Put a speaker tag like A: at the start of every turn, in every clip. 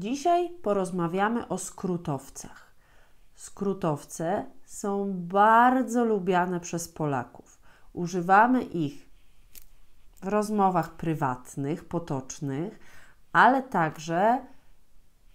A: Dzisiaj porozmawiamy o skrótowcach. Skrótowce są bardzo lubiane przez Polaków. Używamy ich w rozmowach prywatnych, potocznych, ale także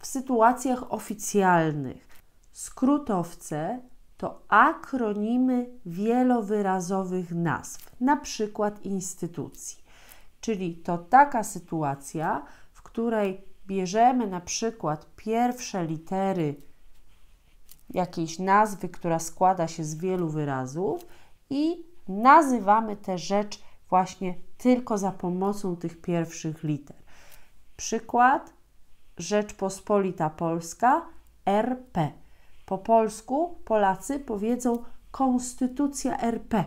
A: w sytuacjach oficjalnych. Skrótowce to akronimy wielowyrazowych nazw, na przykład instytucji. Czyli to taka sytuacja, w której bierzemy na przykład pierwsze litery jakiejś nazwy, która składa się z wielu wyrazów i nazywamy tę rzecz właśnie tylko za pomocą tych pierwszych liter. Przykład Rzeczpospolita Polska RP. Po polsku Polacy powiedzą Konstytucja RP.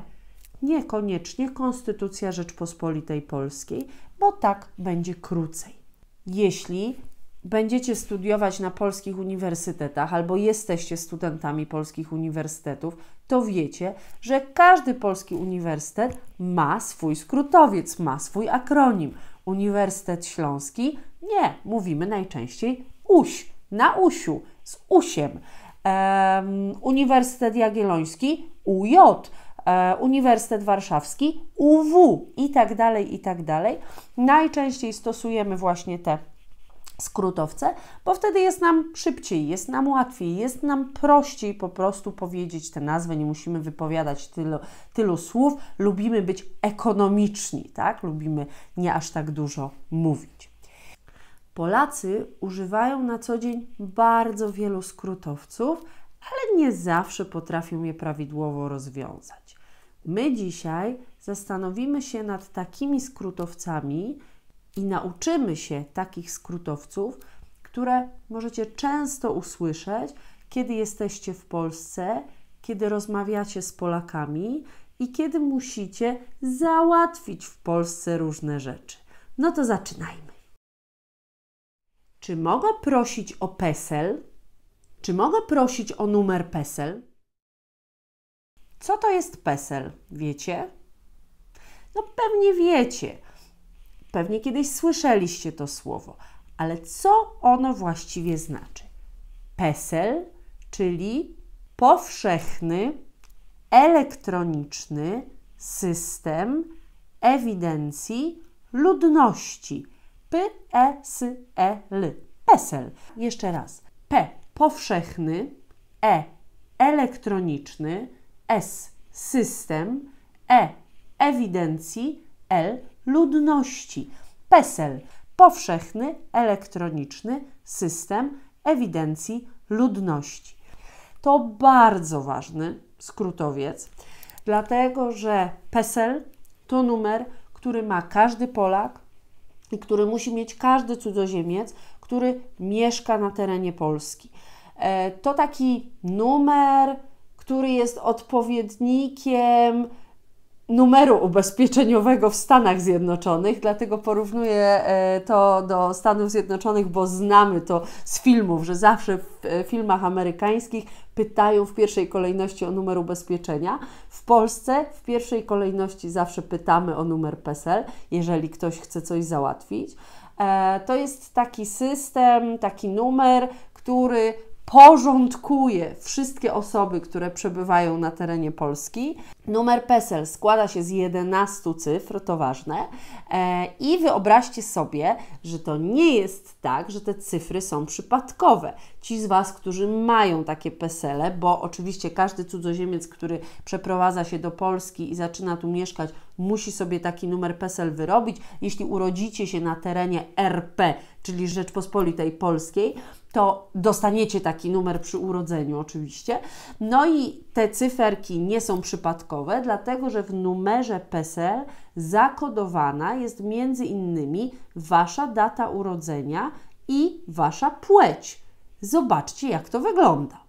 A: Niekoniecznie Konstytucja Rzeczpospolitej Polskiej, bo tak będzie krócej jeśli będziecie studiować na polskich uniwersytetach albo jesteście studentami polskich uniwersytetów, to wiecie, że każdy polski uniwersytet ma swój skrótowiec, ma swój akronim. Uniwersytet Śląski nie, mówimy najczęściej UŚ, na USIU z USiem. Um, Uniwersytet Jagielloński UJ, E, Uniwersytet Warszawski, UW i tak dalej, i tak dalej. Najczęściej stosujemy właśnie te skrótowce, bo wtedy jest nam szybciej, jest nam łatwiej, jest nam prościej po prostu powiedzieć te nazwy, nie musimy wypowiadać tylu, tylu słów, lubimy być ekonomiczni, tak? Lubimy nie aż tak dużo mówić. Polacy używają na co dzień bardzo wielu skrótowców, ale nie zawsze potrafią je prawidłowo rozwiązać. My dzisiaj zastanowimy się nad takimi skrótowcami i nauczymy się takich skrótowców, które możecie często usłyszeć, kiedy jesteście w Polsce, kiedy rozmawiacie z Polakami i kiedy musicie załatwić w Polsce różne rzeczy. No to zaczynajmy. Czy mogę prosić o PESEL? Czy mogę prosić o numer PESEL? Co to jest PESEL? Wiecie? No pewnie wiecie. Pewnie kiedyś słyszeliście to słowo, ale co ono właściwie znaczy? PESEL, czyli powszechny elektroniczny system ewidencji ludności. PESEL. PESEL. Jeszcze raz. P powszechny, E elektroniczny, S system, E ewidencji, L ludności. PESEL powszechny elektroniczny system ewidencji ludności. To bardzo ważny skrótowiec, dlatego że PESEL to numer, który ma każdy Polak i który musi mieć każdy cudzoziemiec, który mieszka na terenie Polski. E, to taki numer, który jest odpowiednikiem numeru ubezpieczeniowego w Stanach Zjednoczonych, dlatego porównuję e, to do Stanów Zjednoczonych, bo znamy to z filmów, że zawsze w e, filmach amerykańskich pytają w pierwszej kolejności o numer ubezpieczenia. W Polsce w pierwszej kolejności zawsze pytamy o numer PESEL, jeżeli ktoś chce coś załatwić. E, to jest taki system, taki numer, który porządkuje wszystkie osoby, które przebywają na terenie Polski. Numer PESEL składa się z 11 cyfr, to ważne. E, I wyobraźcie sobie, że to nie jest tak, że te cyfry są przypadkowe. Ci z Was, którzy mają takie PESELe, bo oczywiście każdy cudzoziemiec, który przeprowadza się do Polski i zaczyna tu mieszkać, musi sobie taki numer PESEL wyrobić. Jeśli urodzicie się na terenie RP, czyli Rzeczpospolitej Polskiej, to dostaniecie taki numer przy urodzeniu, oczywiście. No i te cyferki nie są przypadkowe, dlatego że w numerze PESEL zakodowana jest między innymi wasza data urodzenia i wasza płeć. Zobaczcie, jak to wygląda.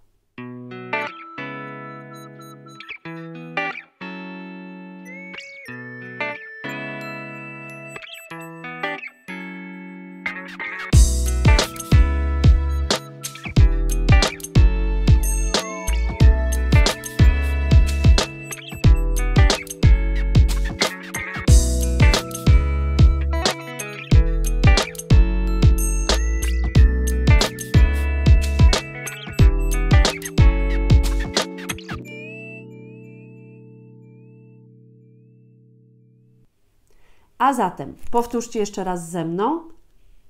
A: A zatem powtórzcie jeszcze raz ze mną.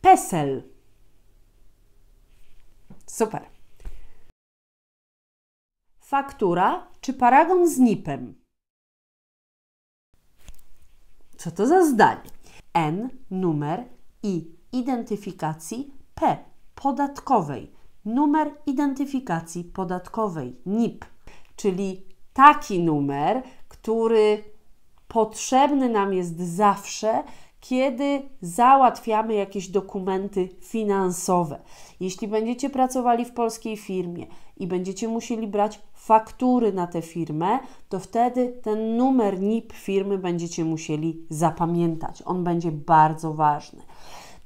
A: PESEL. Super. Faktura czy paragon z NIP-em? Co to za zdanie? N, numer i identyfikacji P, podatkowej. Numer identyfikacji podatkowej, NIP, czyli taki numer, który potrzebny nam jest zawsze, kiedy załatwiamy jakieś dokumenty finansowe. Jeśli będziecie pracowali w polskiej firmie i będziecie musieli brać faktury na tę firmę, to wtedy ten numer NIP firmy będziecie musieli zapamiętać. On będzie bardzo ważny.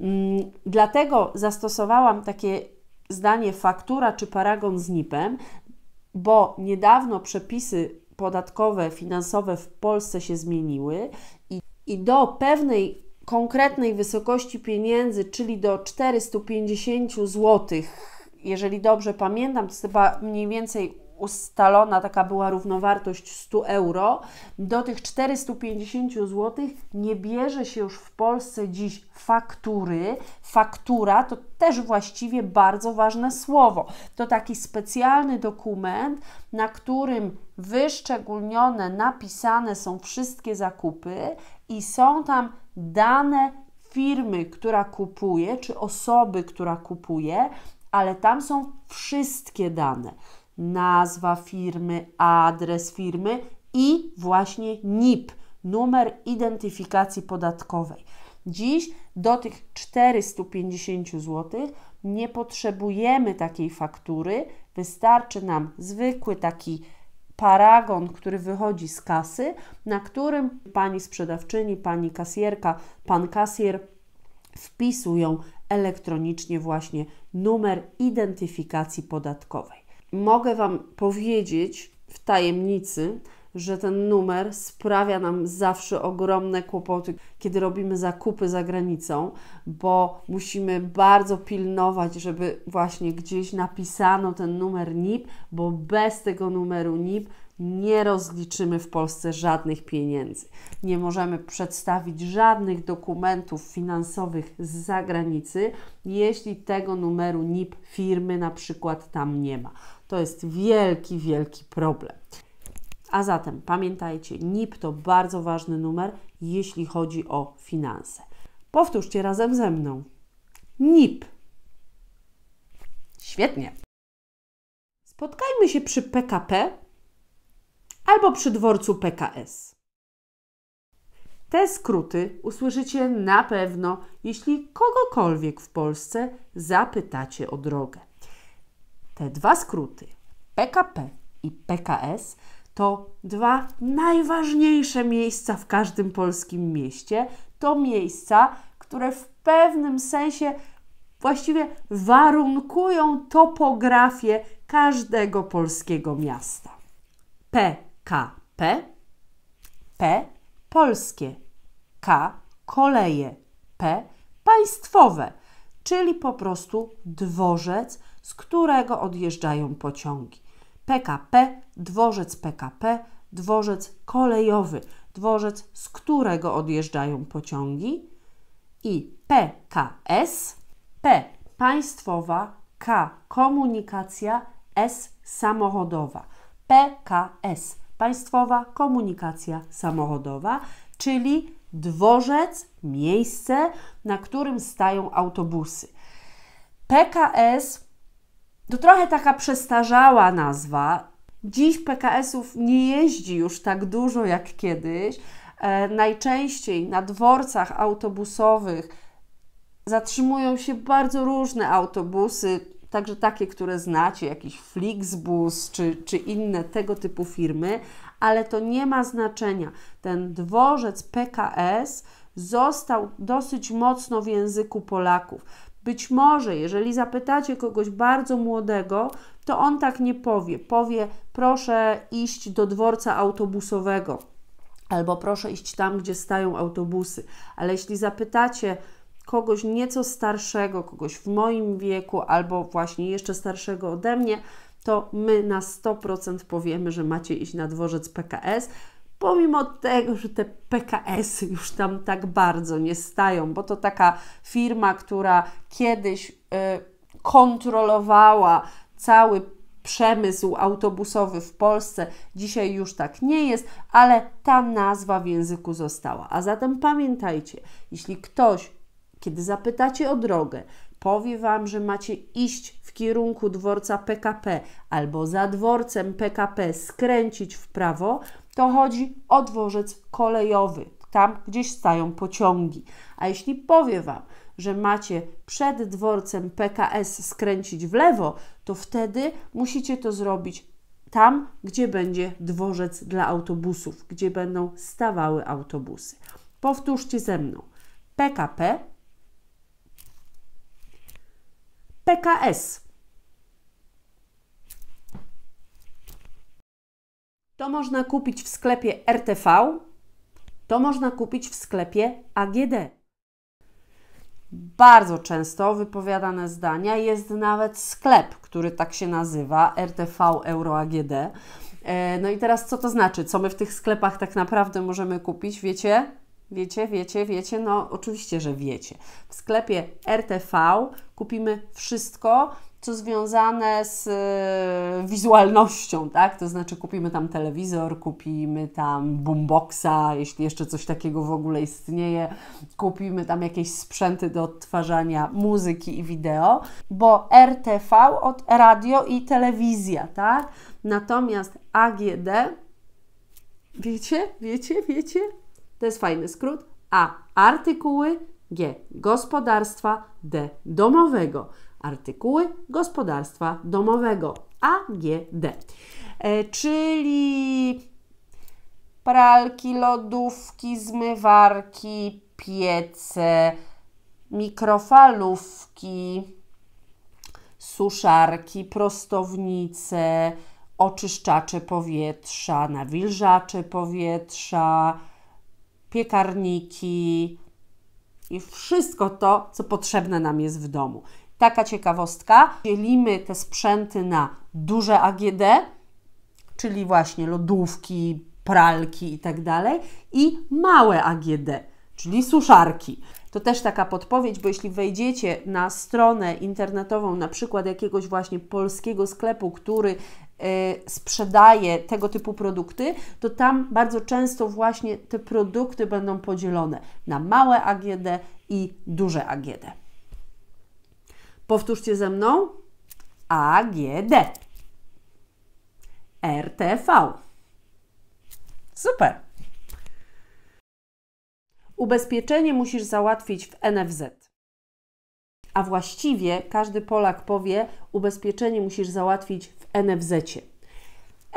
A: Mm, dlatego zastosowałam takie zdanie faktura czy paragon z NIP-em, bo niedawno przepisy podatkowe, finansowe w Polsce się zmieniły i, i do pewnej konkretnej wysokości pieniędzy, czyli do 450 zł, jeżeli dobrze pamiętam, to jest chyba mniej więcej ustalona taka była równowartość 100 euro, do tych 450 zł nie bierze się już w Polsce dziś faktury. Faktura to też właściwie bardzo ważne słowo. To taki specjalny dokument, na którym wyszczególnione, napisane są wszystkie zakupy i są tam dane firmy, która kupuje, czy osoby, która kupuje, ale tam są wszystkie dane. Nazwa firmy, adres firmy i właśnie NIP, numer identyfikacji podatkowej. Dziś do tych 450 zł nie potrzebujemy takiej faktury, wystarczy nam zwykły taki paragon, który wychodzi z kasy, na którym pani sprzedawczyni, pani kasjerka, pan kasjer wpisują elektronicznie właśnie numer identyfikacji podatkowej. Mogę Wam powiedzieć w tajemnicy, że ten numer sprawia nam zawsze ogromne kłopoty, kiedy robimy zakupy za granicą, bo musimy bardzo pilnować, żeby właśnie gdzieś napisano ten numer NIP, bo bez tego numeru NIP nie rozliczymy w Polsce żadnych pieniędzy. Nie możemy przedstawić żadnych dokumentów finansowych z zagranicy, jeśli tego numeru NIP firmy na przykład tam nie ma. To jest wielki, wielki problem. A zatem pamiętajcie, NIP to bardzo ważny numer, jeśli chodzi o finanse. Powtórzcie razem ze mną. NIP. Świetnie. Spotkajmy się przy PKP albo przy dworcu PKS. Te skróty usłyszycie na pewno, jeśli kogokolwiek w Polsce zapytacie o drogę. Te dwa skróty PKP i PKS to dwa najważniejsze miejsca w każdym polskim mieście. To miejsca, które w pewnym sensie właściwie warunkują topografię każdego polskiego miasta. PKP, P polskie, K koleje, P państwowe, czyli po prostu dworzec, z którego odjeżdżają pociągi. PKP, dworzec PKP, dworzec kolejowy, dworzec, z którego odjeżdżają pociągi i PKS, P państwowa, K komunikacja, S samochodowa. PKS państwowa komunikacja samochodowa, czyli dworzec, miejsce, na którym stają autobusy. PKS to trochę taka przestarzała nazwa. Dziś PKS-ów nie jeździ już tak dużo jak kiedyś. E, najczęściej na dworcach autobusowych zatrzymują się bardzo różne autobusy, także takie, które znacie, jakiś Flixbus czy, czy inne tego typu firmy, ale to nie ma znaczenia. Ten dworzec PKS został dosyć mocno w języku Polaków. Być może, jeżeli zapytacie kogoś bardzo młodego, to on tak nie powie. Powie, proszę iść do dworca autobusowego, albo proszę iść tam, gdzie stają autobusy. Ale jeśli zapytacie kogoś nieco starszego, kogoś w moim wieku, albo właśnie jeszcze starszego ode mnie, to my na 100% powiemy, że macie iść na dworzec PKS, pomimo tego, że te PKS-y już tam tak bardzo nie stają, bo to taka firma, która kiedyś y, kontrolowała cały przemysł autobusowy w Polsce, dzisiaj już tak nie jest, ale ta nazwa w języku została. A zatem pamiętajcie, jeśli ktoś, kiedy zapytacie o drogę, powie Wam, że macie iść w kierunku dworca PKP albo za dworcem PKP skręcić w prawo, to chodzi o dworzec kolejowy, tam gdzieś stają pociągi. A jeśli powie Wam, że macie przed dworcem PKS skręcić w lewo, to wtedy musicie to zrobić tam, gdzie będzie dworzec dla autobusów, gdzie będą stawały autobusy. Powtórzcie ze mną. PKP, PKS. To można kupić w sklepie RTV, to można kupić w sklepie AGD. Bardzo często wypowiadane zdania jest nawet sklep, który tak się nazywa RTV Euro AGD. E, no i teraz co to znaczy? Co my w tych sklepach tak naprawdę możemy kupić? Wiecie? Wiecie, wiecie, wiecie? No oczywiście, że wiecie. W sklepie RTV kupimy wszystko, co związane z y, wizualnością, tak? To znaczy kupimy tam telewizor, kupimy tam boomboxa, jeśli jeszcze coś takiego w ogóle istnieje, kupimy tam jakieś sprzęty do odtwarzania muzyki i wideo, bo RTV od radio i telewizja, tak? Natomiast AGD, wiecie, wiecie, wiecie, to jest fajny skrót, a artykuły, G. Gospodarstwa. D. Domowego. Artykuły gospodarstwa domowego. A, G, D. E, czyli pralki, lodówki, zmywarki, piece, mikrofalówki, suszarki, prostownice, oczyszczacze powietrza, nawilżacze powietrza, piekarniki, i wszystko to, co potrzebne nam jest w domu. Taka ciekawostka, dzielimy te sprzęty na duże AGD, czyli właśnie lodówki, pralki itd. Tak i małe AGD, czyli suszarki. To też taka podpowiedź, bo jeśli wejdziecie na stronę internetową, na przykład jakiegoś właśnie polskiego sklepu, który Y, sprzedaje tego typu produkty, to tam bardzo często właśnie te produkty będą podzielone na małe AGD i duże AGD. Powtórzcie ze mną. AGD. RTV. Super. Ubezpieczenie musisz załatwić w NFZ a właściwie każdy Polak powie, ubezpieczenie musisz załatwić w NFZ-cie.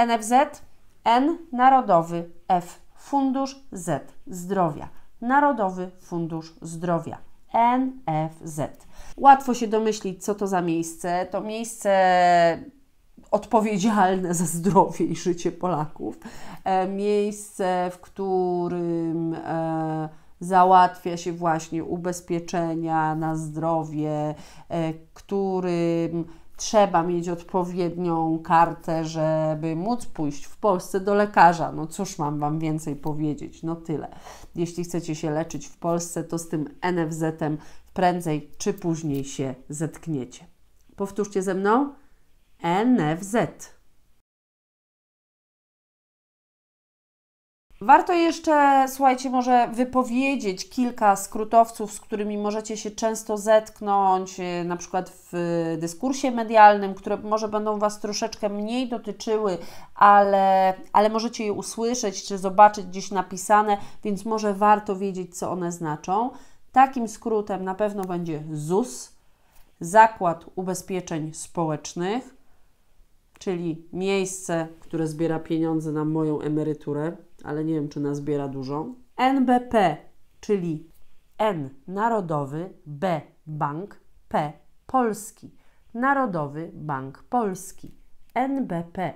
A: NFZ, N Narodowy, F Fundusz, Z Zdrowia. Narodowy Fundusz Zdrowia. NFZ. Łatwo się domyślić, co to za miejsce. To miejsce odpowiedzialne za zdrowie i życie Polaków. E, miejsce, w którym. E, załatwia się właśnie ubezpieczenia na zdrowie, e, którym trzeba mieć odpowiednią kartę, żeby móc pójść w Polsce do lekarza. No cóż mam Wam więcej powiedzieć, no tyle. Jeśli chcecie się leczyć w Polsce, to z tym NFZ-em prędzej czy później się zetkniecie. Powtórzcie ze mną. NFZ. Warto jeszcze, słuchajcie, może wypowiedzieć kilka skrótowców, z którymi możecie się często zetknąć, y, na przykład w dyskursie medialnym, które może będą Was troszeczkę mniej dotyczyły, ale, ale możecie je usłyszeć czy zobaczyć gdzieś napisane, więc może warto wiedzieć, co one znaczą. Takim skrótem na pewno będzie ZUS, Zakład Ubezpieczeń Społecznych, czyli miejsce, które zbiera pieniądze na moją emeryturę ale nie wiem, czy nazbiera dużo. NBP, czyli N Narodowy, B Bank, P Polski. Narodowy Bank Polski. NBP.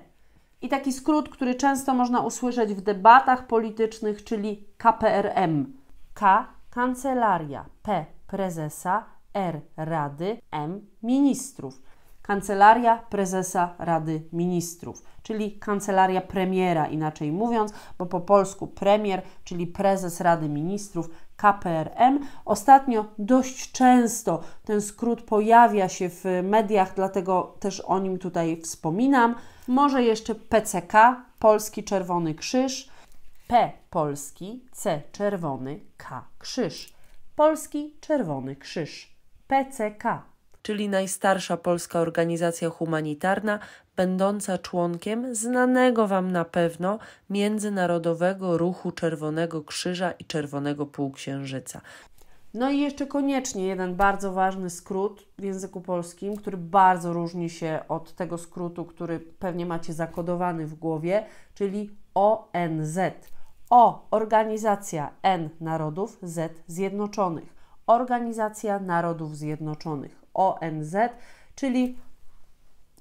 A: I taki skrót, który często można usłyszeć w debatach politycznych, czyli KPRM. K kancelaria, P prezesa, R rady, M ministrów. Kancelaria Prezesa Rady Ministrów, czyli Kancelaria Premiera, inaczej mówiąc, bo po polsku premier, czyli Prezes Rady Ministrów, KPRM. Ostatnio dość często ten skrót pojawia się w mediach, dlatego też o nim tutaj wspominam. Może jeszcze PCK, Polski Czerwony Krzyż. P Polski, C Czerwony, K Krzyż. Polski Czerwony Krzyż. PCK czyli najstarsza polska organizacja humanitarna, będąca członkiem znanego Wam na pewno Międzynarodowego Ruchu Czerwonego Krzyża i Czerwonego Półksiężyca. No i jeszcze koniecznie jeden bardzo ważny skrót w języku polskim, który bardzo różni się od tego skrótu, który pewnie macie zakodowany w głowie, czyli ONZ. O organizacja N narodów, Z zjednoczonych. Organizacja Narodów Zjednoczonych. ONZ, czyli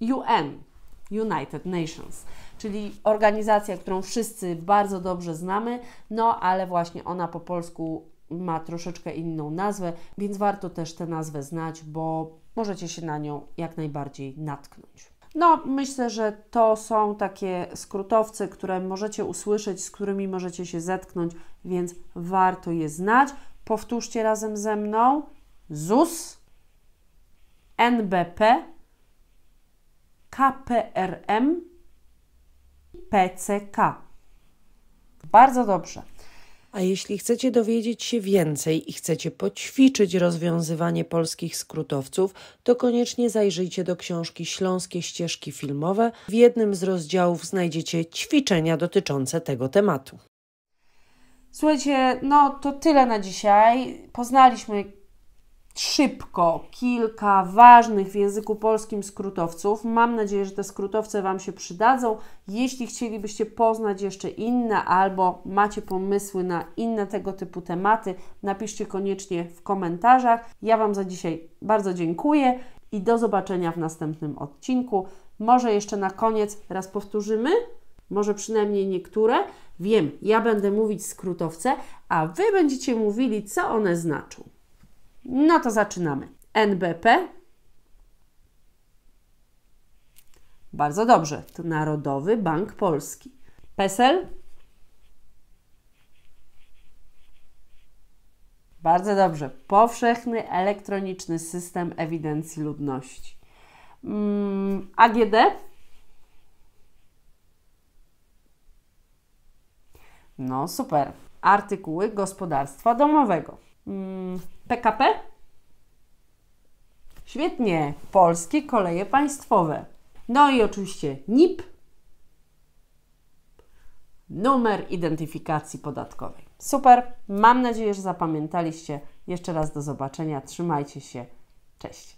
A: UN, United Nations, czyli organizacja, którą wszyscy bardzo dobrze znamy, no ale właśnie ona po polsku ma troszeczkę inną nazwę, więc warto też tę nazwę znać, bo możecie się na nią jak najbardziej natknąć. No, myślę, że to są takie skrótowce, które możecie usłyszeć, z którymi możecie się zetknąć, więc warto je znać. Powtórzcie razem ze mną. ZUS NBP, KPRM i PCK. Bardzo dobrze. A jeśli chcecie dowiedzieć się więcej i chcecie poćwiczyć rozwiązywanie polskich skrótowców, to koniecznie zajrzyjcie do książki Śląskie ścieżki filmowe. W jednym z rozdziałów znajdziecie ćwiczenia dotyczące tego tematu. Słuchajcie, no to tyle na dzisiaj. Poznaliśmy szybko kilka ważnych w języku polskim skrótowców. Mam nadzieję, że te skrótowce Wam się przydadzą. Jeśli chcielibyście poznać jeszcze inne albo macie pomysły na inne tego typu tematy, napiszcie koniecznie w komentarzach. Ja Wam za dzisiaj bardzo dziękuję i do zobaczenia w następnym odcinku. Może jeszcze na koniec raz powtórzymy, może przynajmniej niektóre. Wiem, ja będę mówić skrótowce, a Wy będziecie mówili, co one znaczą. No to zaczynamy. NBP. Bardzo dobrze. To Narodowy Bank Polski. PESEL. Bardzo dobrze. Powszechny elektroniczny system ewidencji ludności. Mm, AGD. No super. Artykuły gospodarstwa domowego. PKP? Mm, Świetnie, polskie koleje państwowe. No i oczywiście NIP, numer identyfikacji podatkowej. Super, mam nadzieję, że zapamiętaliście. Jeszcze raz do zobaczenia, trzymajcie się, cześć.